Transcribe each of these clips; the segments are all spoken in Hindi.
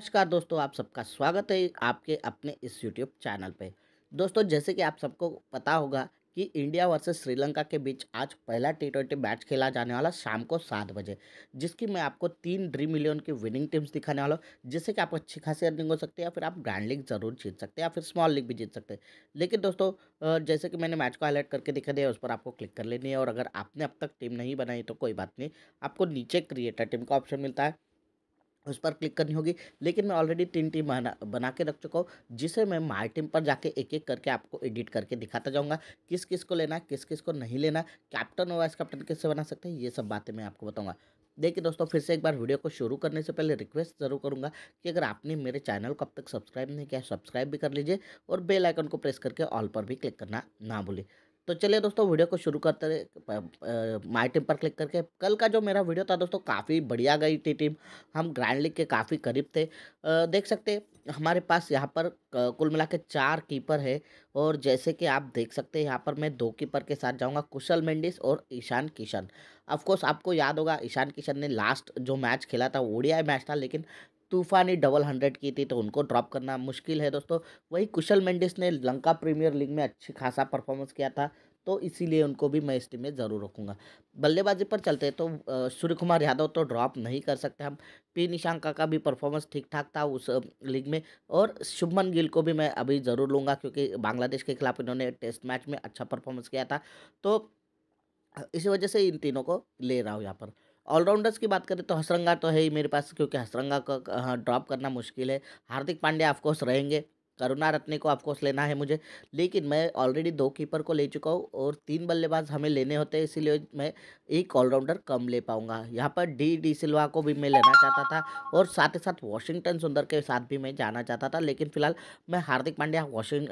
नमस्कार दोस्तों आप सबका स्वागत है आपके अपने इस यूट्यूब चैनल पे दोस्तों जैसे कि आप सबको पता होगा कि इंडिया वर्सेस श्रीलंका के बीच आज पहला टी ट्वेंटी मैच खेला जाने वाला शाम को सात बजे जिसकी मैं आपको तीन ड्रीम इलेवन की विनिंग टीम्स दिखाने वाला हूँ जिससे कि आपको अच्छी खासी अर्निंग हो सकती है या फिर आप ग्रैंड लीग जरूर जीत सकते हैं या फिर स्मॉल लीग भी जीत सकते हैं लेकिन दोस्तों जैसे कि मैंने मैच को हाईलाइट करके दिखा दिया उस पर आपको क्लिक कर लेनी है और अगर आपने अब तक टीम नहीं बनाई तो कोई बात नहीं आपको नीचे क्रिएटर टीम का ऑप्शन मिलता है उस पर क्लिक करनी होगी लेकिन मैं ऑलरेडी तीन टीम बना बना के रख चुका हूँ जिसे मैं माय टीम पर जाके एक एक करके आपको एडिट करके दिखाता जाऊँगा किस किस को लेना किस किस को नहीं लेना कैप्टन और वाइस कैप्टन कैसे बना सकते हैं ये सब बातें मैं आपको बताऊँगा देखिए दोस्तों फिर से एक बार वीडियो को शुरू करने से पहले रिक्वेस्ट ज़रूर करूँगा कि अगर आपने मेरे चैनल को अब तक सब्सक्राइब नहीं किया सब्सक्राइब भी कर लीजिए और बेल आइकन को प्रेस करके ऑल पर भी क्लिक करना ना भूलें तो चलिए दोस्तों वीडियो को शुरू करते रहे माई टीम पर क्लिक करके कल का जो मेरा वीडियो था दोस्तों काफ़ी बढ़िया गई थी टीम हम ग्रैंड लीग के काफ़ी करीब थे आ, देख सकते हमारे पास यहाँ पर कुल मिला के चार कीपर है और जैसे कि आप देख सकते हैं यहाँ पर मैं दो कीपर के साथ जाऊँगा कुशल मेंडिस और ईशान किशन अफकोर्स आपको याद होगा ईशान किशन ने लास्ट जो मैच खेला था ओडीआई मैच था लेकिन तूफानी डबल हंड्रेड की थी तो उनको ड्रॉप करना मुश्किल है दोस्तों वही कुशल मेंडिस ने लंका प्रीमियर लीग में अच्छी खासा परफॉर्मेंस किया था तो इसीलिए उनको भी मैं इस टीम में ज़रूर रखूँगा बल्लेबाजी पर चलते हैं तो सूर्य कुमार यादव तो ड्रॉप नहीं कर सकते हम पी निशांका का भी परफॉर्मेंस ठीक ठाक था उस लीग में और शुभमन गिल को भी मैं अभी ज़रूर लूँगा क्योंकि बांग्लादेश के खिलाफ इन्होंने टेस्ट मैच में अच्छा परफॉर्मेंस किया था तो इसी वजह से इन तीनों को ले रहा हूँ यहाँ पर ऑलराउंडर्स की बात करें तो हसरंगा तो है ही मेरे पास क्योंकि हसरंगा का हाँ, ड्रॉप करना मुश्किल है हार्दिक पांड्या ऑफकोर्स रहेंगे करुणा रत्ने को ऑफकोर्स लेना है मुझे लेकिन मैं ऑलरेडी दो कीपर को ले चुका हूँ और तीन बल्लेबाज हमें लेने होते हैं इसीलिए मैं एक ऑलराउंडर कम ले पाऊँगा यहाँ पर डी डी सिल्वा को भी मैं लेना चाहता था और साथ ही साथ वॉशिंगटन सुंदर के साथ भी मैं जाना चाहता था लेकिन फिलहाल मैं हार्दिक पांड्या वॉशिंग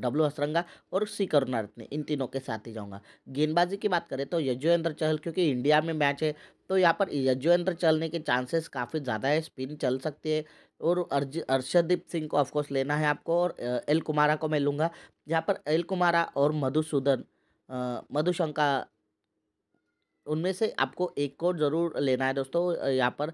डब्लू हसरंगा और सी करुणा रत्ने इन तीनों के साथ ही जाऊंगा गेंदबाजी की बात करें तो यजुवेंद्र चहल क्योंकि इंडिया में मैच है तो यहाँ पर यजवेंद्र चलने के चांसेस काफ़ी ज़्यादा है स्पिन चल सकती है और अर्ज अर्षदीप सिंह को ऑफकोर्स लेना है आपको और एल कुमारा को मैं लूँगा यहाँ पर एल कुमारा और मधुसूदन मधुशंका उनमें से आपको एक को ज़रूर लेना है दोस्तों यहाँ पर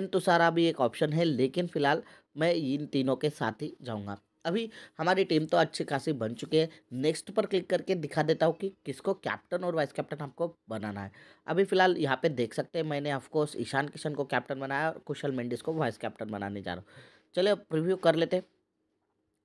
एन तुषारा भी एक ऑप्शन है लेकिन फ़िलहाल मैं इन तीनों के साथ ही जाऊँगा अभी हमारी टीम तो अच्छी खासी बन चुकी है नेक्स्ट पर क्लिक करके दिखा देता हूँ कि किसको कैप्टन और वाइस कैप्टन हमको बनाना है अभी फिलहाल यहाँ पे देख सकते हैं मैंने ऑफकोर्स ईशान किशन को कैप्टन बनाया और कुशल मेंडिस को वाइस कैप्टन बनाने जा रहा हूँ चलिए प्रिव्यू कर लेते हैं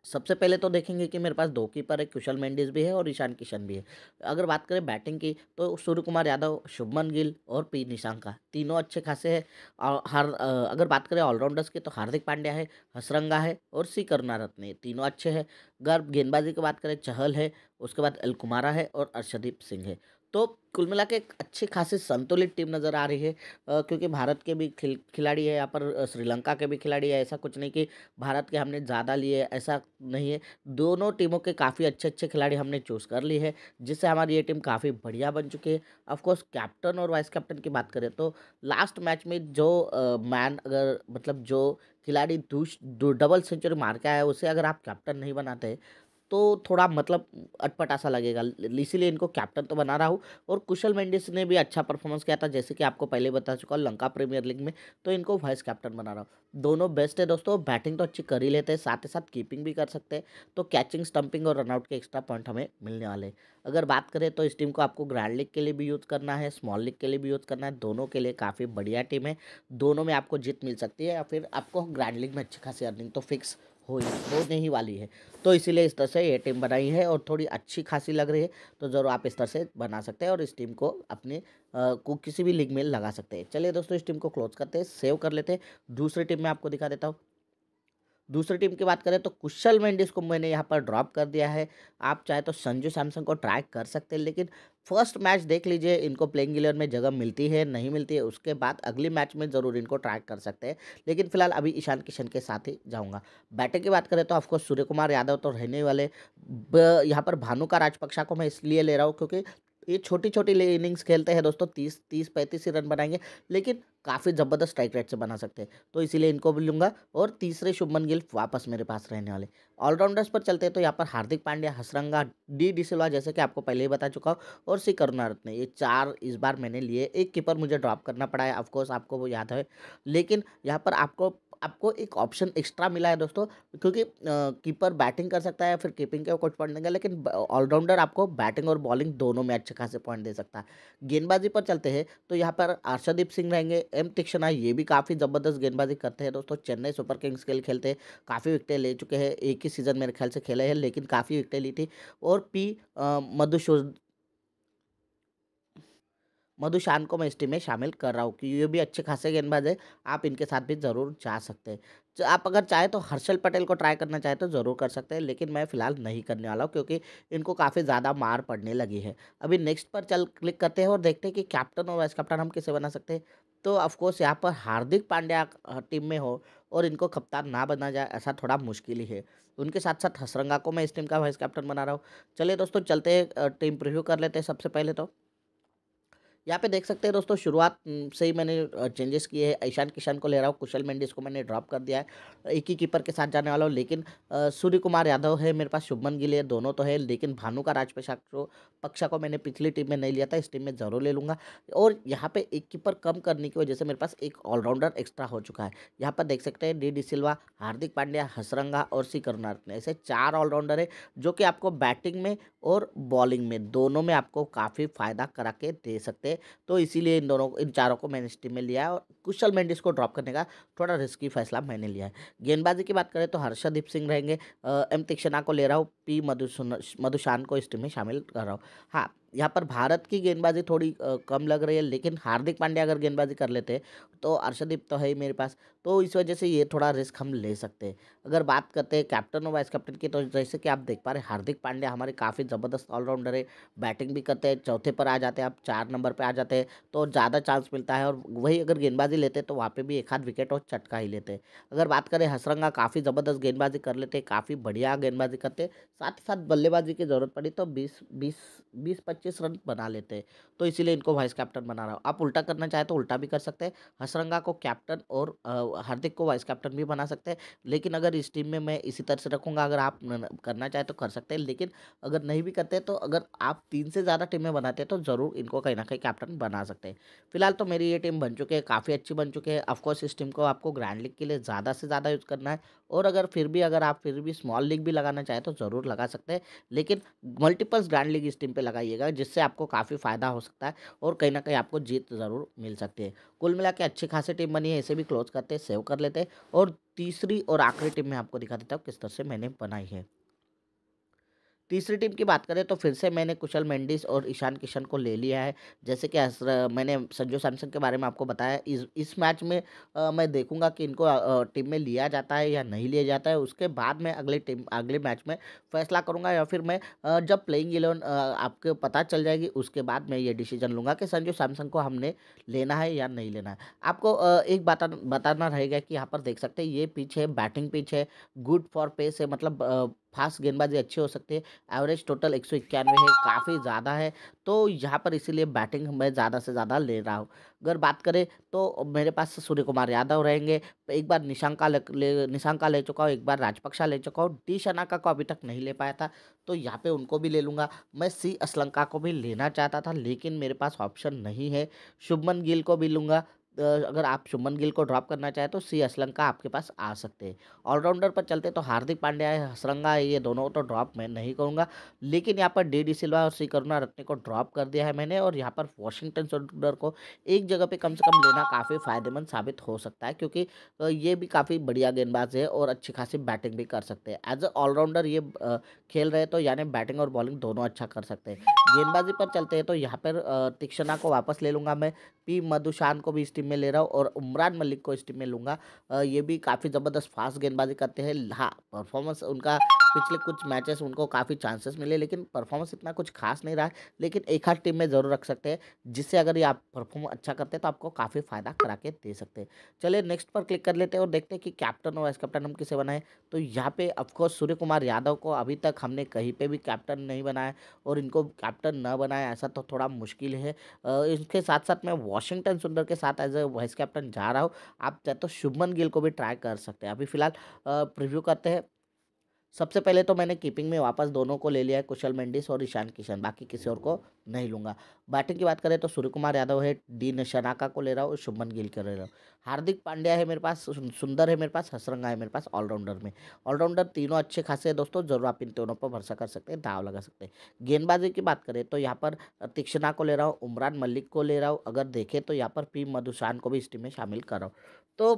सबसे पहले तो देखेंगे कि मेरे पास दो कीपर है कुशल मेंडिस भी है और ईशान किशन भी है अगर बात करें बैटिंग की तो सूर्य कुमार यादव शुभमन गिल और पी निशांका तीनों अच्छे खासे हैं और हर अगर बात करें ऑलराउंडर्स की तो हार्दिक पांड्या है हसरंगा है और सी करुणारत्न है तीनों अच्छे हैं अगर गेंदबाजी की बात करें चहल है उसके बाद अलकुमारा है और अर्शदीप सिंह है तो कुल मिला के एक अच्छी खासी संतुलित टीम नज़र आ रही है आ, क्योंकि भारत के भी खिल खिलाड़ी है यहाँ पर श्रीलंका के भी खिलाड़ी है ऐसा कुछ नहीं कि भारत के हमने ज़्यादा लिए ऐसा नहीं है दोनों टीमों के काफ़ी अच्छे अच्छे खिलाड़ी हमने चूज़ कर ली है जिससे हमारी ये टीम काफ़ी बढ़िया बन चुकी है ऑफकोर्स कैप्टन और वाइस कैप्टन की बात करें तो लास्ट मैच में जो मैन अगर मतलब जो खिलाड़ी दूस डबल सेंचुरी मार के आया उसे अगर आप कैप्टन नहीं बनाते तो थोड़ा मतलब अटपटा सा लगेगा इसीलिए इनको कैप्टन तो बना रहा हूँ और कुशल मेंडिस ने भी अच्छा परफॉर्मेंस किया था जैसे कि आपको पहले बता चुका हूँ लंका प्रीमियर लीग में तो इनको वाइस कैप्टन बना रहा हूँ दोनों बेस्ट है दोस्तों बैटिंग तो अच्छी कर ही लेते हैं साथ ही साथ कीपिंग भी कर सकते हैं तो कैचिंग स्टंपिंग और रनआउट के एक्स्ट्रा पॉइंट हमें मिलने वाले अगर बात करें तो इस टीम को आपको ग्रैंड लीग के लिए भी यूज़ करना है स्मॉल लीग के लिए भी यूज़ करना है दोनों के लिए काफ़ी बढ़िया टीम है दोनों में आपको जीत मिल सकती है या फिर आपको ग्रैंड लीग में अच्छी खासी अर्निंग तो फिक्स हो होने ही वाली है तो इसीलिए इस तरह से ये टीम बनाई है और थोड़ी अच्छी खासी लग रही है तो ज़रूर आप इस तरह से बना सकते हैं और इस टीम को अपने को किसी भी लीग में लगा सकते हैं चलिए दोस्तों इस टीम को क्लोज करते हैं सेव कर लेते हैं दूसरी टीम में आपको दिखा देता हूँ दूसरी टीम की बात करें तो कुशल मेंडिस को मैंने यहाँ पर ड्रॉप कर दिया है आप चाहे तो संजू सैमसंग को ट्राई कर सकते हैं लेकिन फर्स्ट मैच देख लीजिए इनको प्लेइंग इलेवन में जगह मिलती है नहीं मिलती है उसके बाद अगली मैच में ज़रूर इनको ट्रैक कर सकते हैं लेकिन फिलहाल अभी ईशान किशन के साथ ही जाऊंगा बैटिंग की बात करें तो ऑफकोर्स सूर्य कुमार यादव तो रहने वाले यहाँ पर भानु का राजपक्षा को मैं इसलिए ले रहा हूँ क्योंकि ये छोटी छोटी इनिंग्स खेलते हैं दोस्तों तीस तीस पैंतीस ही रन बनाएंगे लेकिन काफ़ी ज़बरदस्त स्ट्राइक रेट से बना सकते हैं तो इसीलिए इनको भी लूँगा और तीसरे शुभमन गिल वापस मेरे पास रहने वाले ऑलराउंडर्स पर चलते हैं तो यहाँ पर हार्दिक पांड्या हसरंगा डी डी सिलवा जैसे कि आपको पहले ही बता चुका हूँ और सी करुणारत्न ये चार इस बार मैंने लिए एक कीपर मुझे ड्रॉप करना पड़ा है ऑफकोर्स आपको वो याद है लेकिन यहाँ पर आपको आपको एक ऑप्शन एक्स्ट्रा मिला है दोस्तों क्योंकि कीपर बैटिंग कर सकता है फिर कीपिंग के कुछ पॉइंट देंगे लेकिन ऑलराउंडर आपको बैटिंग और बॉलिंग दोनों में अच्छे खासे पॉइंट दे सकता है गेंदबाजी पर चलते हैं तो यहाँ पर अर्षदीप सिंह रहेंगे एम तिक्षणा ये भी काफ़ी ज़बरदस्त गेंदबाजी करते हैं दोस्तों चेन्नई सुपर किंग्स के लिए खेलते हैं काफ़ी विकटें ले चुके हैं एक ही सीज़न मेरे ख्याल से खेले हैं लेकिन काफ़ी विकटें ली थी और पी मधुसूद मधुशान को मैं इस टीम में शामिल कर रहा हूँ कि ये भी अच्छे खासे गेंदबाज है आप इनके साथ भी ज़रूर जा सकते हैं आप अगर चाहे तो हर्षल पटेल को ट्राई करना चाहे तो ज़रूर कर सकते हैं लेकिन मैं फ़िलहाल नहीं करने वाला हूँ क्योंकि इनको काफ़ी ज़्यादा मार पड़ने लगी है अभी नेक्स्ट पर चल क्लिक करते हैं और देखते हैं कि कैप्टन और वाइस कैप्टन हम किसे बना सकते हैं तो ऑफकोर्स यहाँ पर हार्दिक पांड्या टीम में हो और इनको कप्तान ना बना जाए ऐसा थोड़ा मुश्किल ही है उनके साथ साथ हसरंगा को मैं इस टीम का वाइस कैप्टन बना रहा हूँ चलिए दोस्तों चलते टीम प्रिव्यू कर लेते हैं सबसे पहले तो यहाँ पे देख सकते हैं दोस्तों शुरुआत से ही मैंने चेंजेस किए हैं ईशान किशन को ले रहा हूँ कुशल मेंडिस को मैंने ड्रॉप कर दिया है एक ही कीपर के साथ जाने वाला हूँ लेकिन सूर्य कुमार यादव है मेरे पास शुभमन गिल है दोनों तो है लेकिन भानु का राजपेशा को पक्षा को मैंने पिछली टीम में नहीं लिया था इस टीम में ज़रूर ले लूँगा और यहाँ पर एक कीपर कम करने की वजह से मेरे पास एक ऑलराउंडर एक्स्ट्रा हो चुका है यहाँ पर देख सकते हैं डी डी सिल्वा हार्दिक पांड्या हसरंगा और शिखर ने ऐसे चार ऑलराउंडर है जो कि आपको बैटिंग में और बॉलिंग में दोनों में आपको काफ़ी फ़ायदा करा के दे सकते हैं थे तो इसीलिए इन दोनों इन चारों को मैंने स्टीम में लिया और कुशल मेंडिस को ड्रॉप करने का थोड़ा रिस्की फैसला मैंने लिया है गेंदबाजी की बात करें तो हर्षदीप सिंह रहेंगे एम तिक्षणा को ले रहा हूँ पी मधुसून मधुशान को इस टीम में शामिल कर रहा हूँ हाँ यहाँ पर भारत की गेंदबाजी थोड़ी कम लग रही है लेकिन हार्दिक पांड्या अगर गेंदबाजी कर लेते तो अर्शदीप तो है ही मेरे पास तो इस वजह से ये थोड़ा रिस्क हम ले सकते हैं अगर बात करते हैं कैप्टन और वाइस कैप्टन की तो जैसे कि आप देख पा रहे हार्दिक पांड्या हमारे काफ़ी ज़बरदस्त ऑलराउंडर है बैटिंग भी करते हैं चौथे पर आ जाते हैं आप चार नंबर पर आ जाते हैं तो ज़्यादा चांस मिलता है और वही अगर गेंदबाजी लेते तो वहाँ पर भी एक आध विकेट और चटका ही लेते अगर बात करें हसरंगा काफ़ी ज़बरदस्त गेंदबाजी कर लेते काफ़ी बढ़िया गेंदबाजी करते साथ ही साथ बल्लेबाजी की ज़रूरत पड़ी तो बीस बीस बीस पच्चीस रन बना लेते हैं तो इसीलिए इनको वाइस कैप्टन बना रहा हूँ आप उल्टा करना चाहे तो उल्टा भी कर सकते हैं हसरंगा को कैप्टन और हार्दिक को वाइस कैप्टन भी बना सकते हैं लेकिन अगर इस टीम में मैं इसी तरह से रखूँगा अगर आप करना चाहे तो कर सकते हैं लेकिन अगर नहीं भी करते तो अगर आप तीन से ज़्यादा टीमें बनाते हैं तो ज़रूर इनको कहीं ना कहीं कैप्टन बना सकते हैं फिलहाल तो मेरी ये टीम बन चुकी है काफ़ी अच्छी बन चुकी है ऑफकोर्स इस टीम को आपको ग्रैंड लीग के लिए ज़्यादा से ज़्यादा यूज़ करना है और अगर फिर भी अगर आप फिर भी स्मॉल लीग भी लगाना चाहें तो ज़रूर लगा सकते हैं लेकिन मल्टीपल्स ग्रैंड लीग इस टीम पर लगाइएगा है जिससे आपको काफ़ी फ़ायदा हो सकता है और कहीं ना कहीं आपको जीत ज़रूर मिल सकती है कुल मिला के अच्छी खासी टीम बनी है इसे भी क्लोज करते सेव कर लेते और तीसरी और आखिरी टीम में आपको दिखा देता हूँ किस तरह से मैंने बनाई है तीसरी टीम की बात करें तो फिर से मैंने कुशल मेंडिस और ईशान किशन को ले लिया है जैसे कि मैंने संजू सैमसन के बारे में आपको बताया इस इस मैच में आ, मैं देखूंगा कि इनको आ, टीम में लिया जाता है या नहीं लिया जाता है उसके बाद मैं अगले टीम अगले मैच में फैसला करूँगा या फिर मैं आ, जब प्लेइंग इलेवन आपको पता चल जाएगी उसके बाद मैं ये डिसीजन लूँगा कि संजू सैमसन को हमने लेना है या नहीं लेना है आपको एक बता बताना रहेगा कि यहाँ पर देख सकते हैं ये पिच है बैटिंग पिच है गुड फॉर पेस है मतलब फास्ट गेंदबाजी अच्छे हो सकते हैं एवरेज टोटल एक सौ है काफ़ी ज़्यादा है तो यहाँ पर इसीलिए बैटिंग मैं ज़्यादा से ज़्यादा ले रहा हूँ अगर बात करें तो मेरे पास सूर्य कुमार यादव रहेंगे एक बार निशांका ले निशांका ले चुका हूँ एक बार राजपक्षा ले चुका हूँ डी शनाका को अभी तक नहीं ले पाया था तो यहाँ पर उनको भी ले लूँगा मैं सी असलंका को भी लेना चाहता था लेकिन मेरे पास ऑप्शन नहीं है शुभमन गिल को भी लूँगा अगर आप शुभमन गिल को ड्रॉप करना चाहें तो सी असलंका आपके पास आ सकते हैं ऑलराउंडर पर चलते तो हार्दिक पांड्या है श्रृंगा ये दोनों तो ड्रॉप मैं नहीं करूँगा लेकिन यहाँ पर डी डी सिल्वा और सी करुणा रत्ने को ड्रॉप कर दिया है मैंने और यहाँ पर वॉशिंगटन सुंदर को एक जगह पर कम से कम लेना काफ़ी फायदेमंद साबित हो सकता है क्योंकि ये भी काफ़ी बढ़िया गेंदबाज है और अच्छी खासी बैटिंग भी कर सकते हैं एज अ ऑलराउंडर ये खेल रहे तो यानी बैटिंग और बॉलिंग दोनों अच्छा कर सकते हैं गेंदबाजी पर चलते हैं तो यहाँ पर तिक्षणा को वापस ले लूँगा मैं कि मधुशान को भी इस टीम में ले रहा हूँ और उमरान मलिक को इस टीम में लूँगा ये भी काफ़ी ज़बरदस्त फास्ट गेंदबाजी करते हैं ला हाँ, परफॉर्मेंस उनका पिछले कुछ मैचेस उनको काफ़ी चांसेस मिले लेकिन परफॉर्मेंस इतना कुछ खास नहीं रहा लेकिन एक हाथ टीम में ज़रूर रख सकते हैं जिससे अगर ये आप परफॉर्म अच्छा करते हैं तो आपको काफ़ी फ़ायदा करा के दे सकते हैं चलिए नेक्स्ट पर क्लिक कर लेते हैं और देखते हैं कि कैप्टन और वाइस कैप्टन हम किसे बनाए तो यहाँ पे अफकोर्स सूर्य कुमार यादव को अभी तक हमने कहीं पर भी कैप्टन नहीं बनाया और इनको कैप्टन न बनाया ऐसा तो थोड़ा मुश्किल है इसके साथ साथ मैं वॉश वॉशिंगटन सुंदर के साथ एज ए वाइस कैप्टन जा रहा हूँ आप चाहे तो शुभमन गिल को भी ट्राई कर सकते हैं अभी फिलहाल प्रिव्यू करते हैं सबसे पहले तो मैंने कीपिंग में वापस दोनों को ले लिया है कुशल मेंडिस और ईशान किशन बाकी किसी और को नहीं लूँगा बैटिंग की बात करें तो सूर्य कुमार यादव है डीन शनाका को ले रहा हूँ शुभमन गिल को ले रहा हूँ हार्दिक पांड्या है मेरे पास सुंदर है मेरे पास हसरंगा है मेरे पास ऑलराउंडर में ऑलराउंडर तीनों अच्छे खासे हैं दोस्तों जरूर आप इन तीनों पर भरसा कर सकते हैं दाव लगा सकते हैं गेंदबाजी की बात करें तो यहाँ पर तीक्षणा को ले रहा हूँ उमरान मलिक को ले रहा हूँ अगर देखें तो यहाँ पर पी मधुशान को भी इस टीम में शामिल कर रहा हूँ तो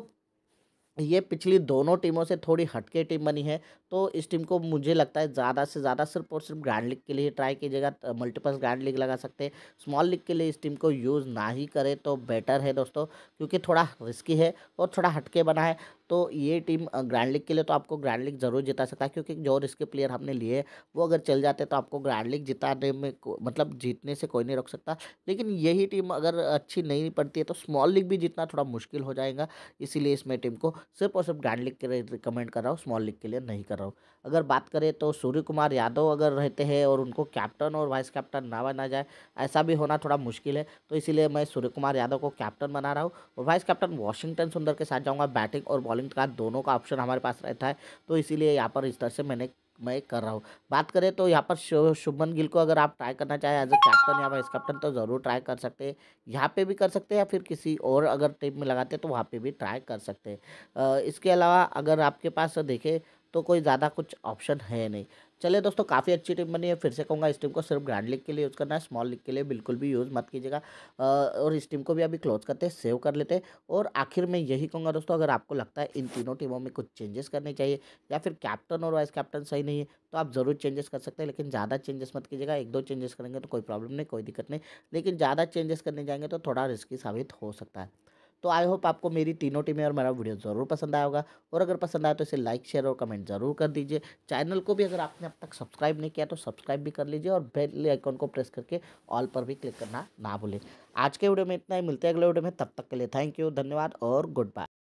ये पिछली दोनों टीमों से थोड़ी हटके टीम बनी है तो इस टीम को मुझे लगता है ज़्यादा से ज़्यादा सिर्फ और सिर्फ ग्रैंड लीग के लिए ट्राई कीजिएगा मल्टीपल ग्रैंड लीग लगा सकते हैं स्मॉल लीग के लिए इस टीम को यूज़ ना ही करें तो बेटर है दोस्तों क्योंकि थोड़ा रिस्की है और थोड़ा हटके बना है तो ये टीम ग्रैंड लीग के लिए तो आपको ग्रैंड लीग ज़रूर जिता सकता है क्योंकि जो रिस्की प्लेयर हमने लिए वो अगर चल जाते तो आपको ग्रैंड लीग जिताने में मतलब जीतने से कोई नहीं रोक सकता लेकिन यही टीम अगर अच्छी नहीं पड़ती है तो स्मॉल लीग भी जीतना थोड़ा मुश्किल हो जाएगा इसीलिए इसमें टीम को सिर्फ और सिर्फ ग्रैंड लीग के रिकमेंड कर रहा हूँ स्मॉल लीग के लिए नहीं कर रहा हूँ अगर बात करें तो सूर्य कुमार यादव अगर रहते हैं और उनको कैप्टन और वाइस कैप्टन ना बना जाए ऐसा भी होना थोड़ा मुश्किल है तो इसीलिए मैं सूर्य कुमार यादव को कैप्टन बना रहा हूँ और वाइस कैप्टन वॉशिंगटन सुंदर के साथ जाऊँगा बैटिंग और बॉलिंग का दोनों का ऑप्शन हमारे पास रहता है तो इसीलिए यहाँ पर इस तरह से मैंने मैं कर रहा हूँ बात करें तो यहाँ पर शुभमन गिल को अगर आप ट्राई करना चाहें एज अ कैप्टन या वाइस कैप्टन तो ज़रूर ट्राई कर सकते हैं यहाँ पे भी कर सकते हैं या फिर किसी और अगर टीम में लगाते हैं तो वहाँ पे भी ट्राई कर सकते हैं इसके अलावा अगर आपके पास देखें तो कोई ज़्यादा कुछ ऑप्शन है नहीं चलिए दोस्तों काफ़ी अच्छी टीम बनी है फिर से कहूँगा इस टीम को सिर्फ ग्रैंड लीग के लिए यूज़ करना है स्मॉल लीग के लिए बिल्कुल भी यूज़ मत कीजिएगा और इस टीम को भी अभी क्लोज करते हैं सेव कर लेते हैं और आखिर में यही कहूँगा दोस्तों अगर आपको लगता है इन तीनों टीमों में कुछ चेंजेस करने चाहिए या फिर कैप्टन और वाइस कैप्टन सही नहीं है तो आप ज़रूर चेंजेस कर सकते हैं लेकिन ज़्यादा चेंजेस मत कीजिएगा एक दो चेंजेस करेंगे तो कोई प्रॉब्लम नहीं कोई दिक्कत नहीं लेकिन ज़्यादा चेंजेस करने जाएंगे तो थोड़ा रिस्की साबित हो सकता है तो आई होप आपको मेरी तीनों टीमें और मेरा वीडियो ज़रूर पसंद आया होगा और अगर पसंद आया तो इसे लाइक शेयर और कमेंट ज़रूर कर दीजिए चैनल को भी अगर आपने अब तक सब्सक्राइब नहीं किया तो सब्सक्राइब भी कर लीजिए और बेल आइकॉन को प्रेस करके ऑल पर भी क्लिक करना ना भूलें आज के वीडियो में इतना ही मिलते हैं अगले वीडियो में तब तक के लिए थैंक यू धन्यवाद और गुड बाय